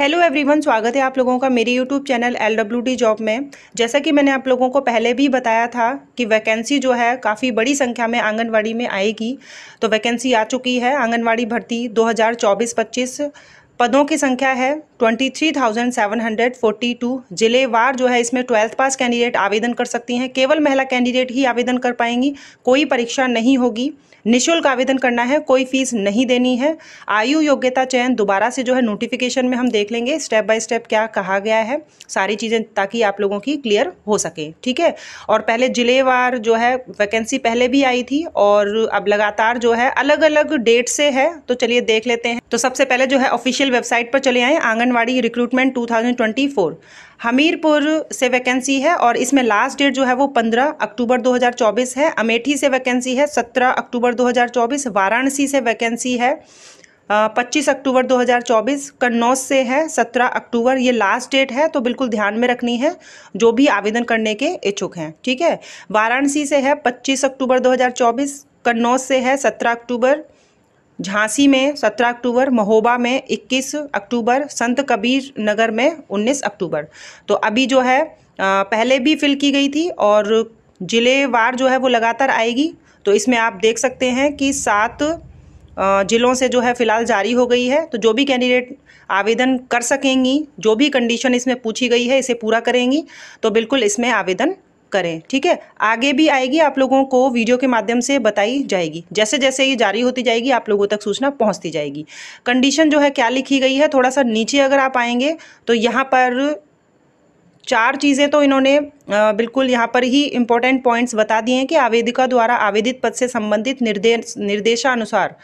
hello everyone स्वागत है आप लोगों का मेरे YouTube channel L W D job में जैसा कि मैंने आप लोगों को पहले भी बताया था कि वैकेंसी जो है काफ़ी बड़ी संख्या में आंगनवाड़ी में आएगी तो वैकेंसी आ चुकी है आंगनवाड़ी भर्ती 2024-25 पदों की संख्या है 23,742 जिलेवार जो है इसमें ट्वेल्थ पास कैंडिडेट आवेदन कर सकती हैं केवल महिला कैंडिडेट ही आवेदन कर पाएंगी कोई परीक्षा नहीं होगी निशुल्क आवेदन करना है कोई फीस नहीं देनी है आयु योग्यता चयन दोबारा से जो है नोटिफिकेशन में हम देख लेंगे स्टेप बाय स्टेप क्या कहा गया है सारी चीज़ें ताकि आप लोगों की क्लियर हो सके ठीक है और पहले जिलेवार जो है वैकेंसी पहले भी आई थी और अब लगातार जो है अलग अलग डेट से है तो चलिए देख लेते हैं तो सबसे पहले जो है ऑफिशियल ऑफिशियल वेबसाइट पर चले आएँ आंगनवाड़ी रिक्रूटमेंट 2024 हमीरपुर से वैकेंसी है और इसमें लास्ट डेट जो है वो 15 अक्टूबर 2024 है अमेठी से वैकेंसी है 17 अक्टूबर 2024 वाराणसी से वैकेंसी है 25 अक्टूबर 2024 कन्नौज से है 17 अक्टूबर ये लास्ट डेट है तो बिल्कुल ध्यान में रखनी है जो भी आवेदन करने के इच्छुक हैं ठीक है वाराणसी से है 25 अक्टूबर 2024 कन्नौज से है 17 अक्टूबर झांसी में 17 अक्टूबर महोबा में 21 अक्टूबर संत कबीर नगर में 19 अक्टूबर तो अभी जो है पहले भी फिल की गई थी और ज़िलेवार जो है वो लगातार आएगी तो इसमें आप देख सकते हैं कि सात ज़िलों से जो है फ़िलहाल जारी हो गई है तो जो भी कैंडिडेट आवेदन कर सकेंगी जो भी कंडीशन इसमें पूछी गई है इसे पूरा करेंगी तो बिल्कुल इसमें आवेदन करें ठीक है आगे भी आएगी आप लोगों को वीडियो के माध्यम से बताई जाएगी जैसे जैसे ये जारी होती जाएगी आप लोगों तक सूचना पहुंचती जाएगी कंडीशन जो है क्या लिखी गई है थोड़ा सा नीचे अगर आप आएंगे तो यहाँ पर चार चीज़ें तो इन्होंने बिल्कुल यहाँ पर ही इम्पोर्टेंट पॉइंट्स बता दिए हैं कि आवेदिका द्वारा आवेदित पद से संबंधित निर्देश निर्देशानुसार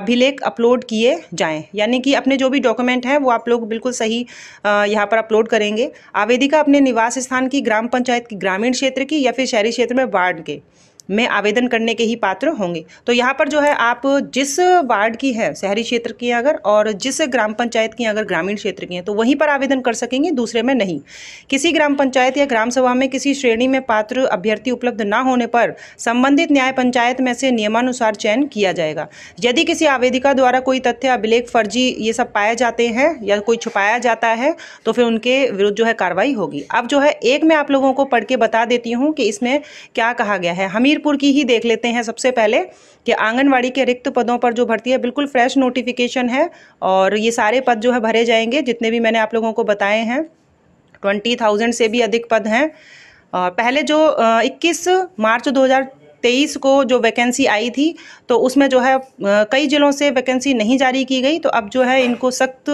अभिलेख अपलोड किए जाएं यानी कि अपने जो भी डॉक्यूमेंट हैं वो आप लोग बिल्कुल सही यहाँ पर अपलोड करेंगे आवेदिका अपने निवास स्थान की ग्राम पंचायत की ग्रामीण क्षेत्र की या फिर शहरी क्षेत्र में वार्ड के में आवेदन करने के ही पात्र होंगे तो यहाँ पर जो है आप जिस वार्ड की है शहरी क्षेत्र की अगर और जिस ग्राम पंचायत की अगर ग्रामीण क्षेत्र की है तो वहीं पर आवेदन कर सकेंगे दूसरे में नहीं किसी ग्राम पंचायत या ग्राम सभा में किसी श्रेणी में पात्र अभ्यर्थी उपलब्ध ना होने पर संबंधित न्याय पंचायत में से नियमानुसार चयन किया जाएगा यदि किसी आवेदिका द्वारा कोई तथ्य अभिलेख फर्जी ये सब पाए जाते हैं या कोई छुपाया जाता है तो फिर उनके विरुद्ध जो है कार्रवाई होगी अब जो है एक मैं आप लोगों को पढ़ के बता देती हूँ कि इसमें क्या कहा गया है हमीर हमीरपुर की ही देख लेते हैं सबसे पहले कि आंगनवाड़ी के रिक्त पदों पर जो भर्ती है बिल्कुल फ्रेश नोटिफिकेशन है और ये सारे पद जो है भरे जाएंगे जितने भी मैंने आप लोगों को बताए हैं ट्वेंटी थाउजेंड से भी अधिक पद हैं पहले जो इक्कीस मार्च दो तेईस को जो वैकेंसी आई थी तो उसमें जो है कई ज़िलों से वैकेंसी नहीं जारी की गई तो अब जो है इनको सख्त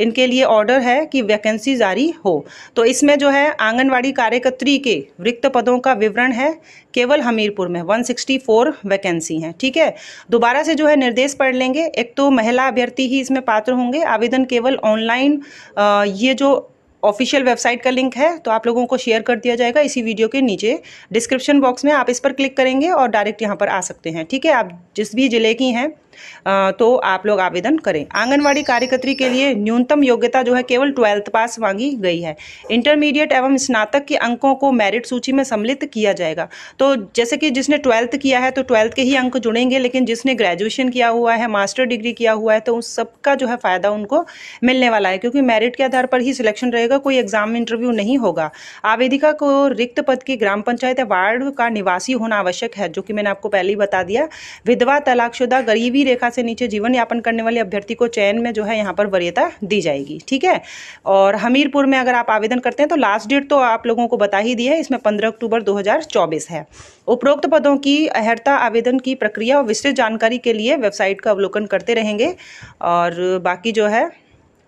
इनके लिए ऑर्डर है कि वैकेंसी जारी हो तो इसमें जो है आंगनवाड़ी कार्यकर्त्री के रिक्त पदों का विवरण है केवल हमीरपुर में 164 वैकेंसी हैं ठीक है दोबारा से जो है निर्देश पढ़ लेंगे एक तो महिला अभ्यर्थी ही इसमें पात्र होंगे आवेदन केवल ऑनलाइन ये जो ऑफिशियल वेबसाइट का लिंक है तो आप लोगों को शेयर कर दिया जाएगा इसी वीडियो के नीचे डिस्क्रिप्शन बॉक्स में आप इस पर क्लिक करेंगे और डायरेक्ट यहाँ पर आ सकते हैं ठीक है आप जिस भी ज़िले की हैं तो आप लोग आवेदन करें आंगनबाड़ी कार्यकर्त्री के लिए न्यूनतम योग्यता जो है केवल ट्वेल्थ पास मांगी गई है इंटरमीडिएट एवं स्नातक के अंकों को मेरिट सूची में सम्मिलित किया जाएगा तो जैसे कि जिसने ट्वेल्थ किया है तो ट्वेल्थ के ही अंक जुड़ेंगे लेकिन जिसने ग्रेजुएशन किया हुआ है मास्टर डिग्री किया हुआ है तो उस सबका जो है फ़ायदा उनको मिलने वाला है क्योंकि मेरिट के आधार पर ही सिलेक्शन रहेगा कोई एग्जाम इंटरव्यू नहीं होगा आवेदिका को रिक्त पद की ग्राम पंचायत वार्ड का निवासी होना आवश्यक है जो कि मैंने आपको पहले ही बता दिया विधवा तलाकशुदा गरीबी रेखा से नीचे जीवन यापन करने वाले अभ्यर्थी को चयन में जो है यहाँ पर वरीयता दी जाएगी ठीक है और हमीरपुर में अगर आप आवेदन करते हैं तो लास्ट डेट तो आप लोगों को बता ही दी है इसमें पंद्रह अक्टूबर दो है उपरोक्त पदों की अहर्ता आवेदन की प्रक्रिया और विस्तृत जानकारी के लिए वेबसाइट का अवलोकन करते रहेंगे और बाकी जो है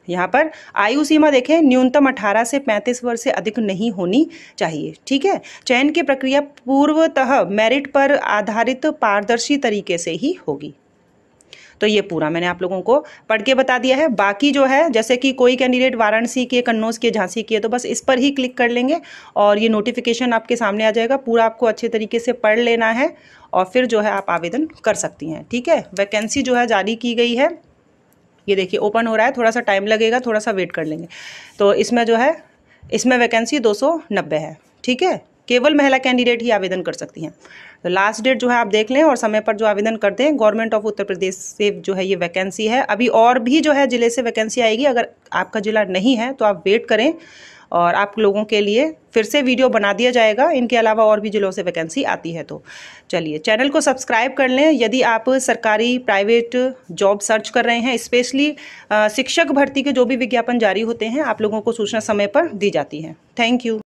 यहाँ पर आयु सीमा देखें न्यूनतम 18 से 35 वर्ष से अधिक नहीं होनी चाहिए ठीक है चयन की प्रक्रिया पूर्वतः मेरिट पर आधारित पारदर्शी तरीके से ही होगी तो ये पूरा मैंने आप लोगों को पढ़ के बता दिया है बाकी जो है जैसे कि कोई कैंडिडेट वाराणसी के कन्नौज के झांसी की है तो बस इस पर ही क्लिक कर लेंगे और ये नोटिफिकेशन आपके सामने आ जाएगा पूरा आपको अच्छे तरीके से पढ़ लेना है और फिर जो है आप आवेदन कर सकती हैं ठीक है वैकेंसी जो है जारी की गई है ये देखिए ओपन हो रहा है थोड़ा सा टाइम लगेगा थोड़ा सा वेट कर लेंगे तो इसमें जो है इसमें वैकेंसी दो है ठीक है केवल महिला कैंडिडेट ही आवेदन कर सकती हैं तो लास्ट डेट जो है आप देख लें और समय पर जो आवेदन कर दें गवर्नमेंट ऑफ उत्तर प्रदेश से जो है ये वैकेंसी है अभी और भी जो है ज़िले से वैकेंसी आएगी अगर आपका ज़िला नहीं है तो आप वेट करें और आप लोगों के लिए फिर से वीडियो बना दिया जाएगा इनके अलावा और भी ज़िलों से वैकेंसी आती है तो चलिए चैनल को सब्सक्राइब कर लें यदि आप सरकारी प्राइवेट जॉब सर्च कर रहे हैं स्पेशली शिक्षक भर्ती के जो भी विज्ञापन जारी होते हैं आप लोगों को सूचना समय पर दी जाती है थैंक यू